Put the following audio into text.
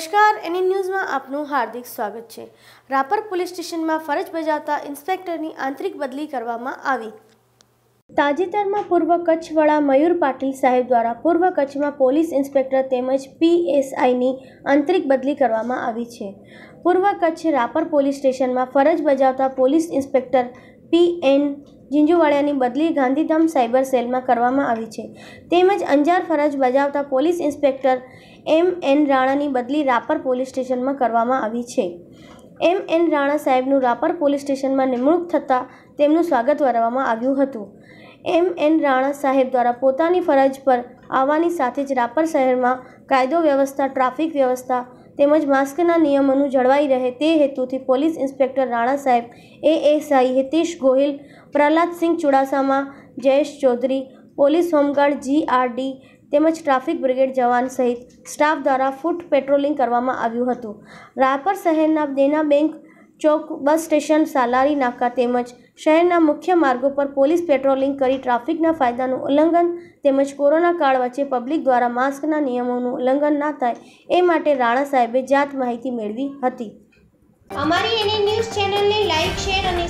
નમસ્કાર એની ન્યૂઝમાં આપનું હાર્દિક સ્વાગત છે રાપર પોલીસ સ્ટેશનમાં ફરજ બજાવતા ઇન્સ્પેક્ટરની આંતરિક બદલી કરવામાં આવી તાજેતરમાં પૂર્વ કચ્છ વડા મયુર પાટીલ સાહેબ દ્વારા પૂર્વ કચ્છમાં પોલીસ ઇન્સ્પેક્ટર તેમજ પીએસઆઈની આંતરિક બદલી કરવામાં આવી છે પૂર્વ કચ્છ રાપર પોલીસ સ્ટેશનમાં ફરજ બજાવતા પોલીસ ઇન્સ્પેક્ટર પી એન ઝીંઝુવાડાની બદલી ગાંધીધામ સાયબર સેલમાં કરવામાં આવી છે તેમજ અંજાર ફરજ બજાવતા પોલીસ ઇન્સ્પેક્ટર એમ એન રાણાની બદલી રાપર પોલીસ સ્ટેશનમાં કરવામાં આવી છે એમ એન રાણા સાહેબનું રાપર પોલીસ સ્ટેશનમાં નિમણૂક થતાં તેમનું સ્વાગત કરવામાં આવ્યું હતું એમ એન રાણા સાહેબ દ્વારા પોતાની ફરજ પર આવવાની સાથે જ રાપર શહેરમાં કાયદો વ્યવસ્થા ટ્રાફિક વ્યવસ્થા તેમજ માસ્કના નિયમોનું જળવાઈ રહે તે હેતુથી પોલીસ ઇન્સ્પેક્ટર રાણા સાહેબ ASI Hitesh Gohil Prahladsinh Chudasama Jayesh Chaudhary police home guard GRD તેમજ ટ્રાફિક બ્રિગેડ જવાન સહિત સ્ટાફ દ્વારા ફૂટ પેટ્રોલિંગ કરવામાં આવ્યું હતું રાપર શહેરના દેના બેંક ચોક બસ સ્ટેશન સાલારી નાકા તેમજ શહેરના મુખ્ય માર્ગો પર પોલીસ પેટ્રોલિંગ કરી ટ્રાફિકના ફાયદાનું ઉલ્લંઘન તેમજ કોરોના કાળ વચ્ચે પબ્લિક દ્વારા માસ્કના નિયમોનું ઉલ્લંઘન ના થાય એ માટે રાણા સાહેબે જાત માહિતી મેળવી હતી અમારી એની ન્યૂઝ ચેનલને લાઇક શેર અને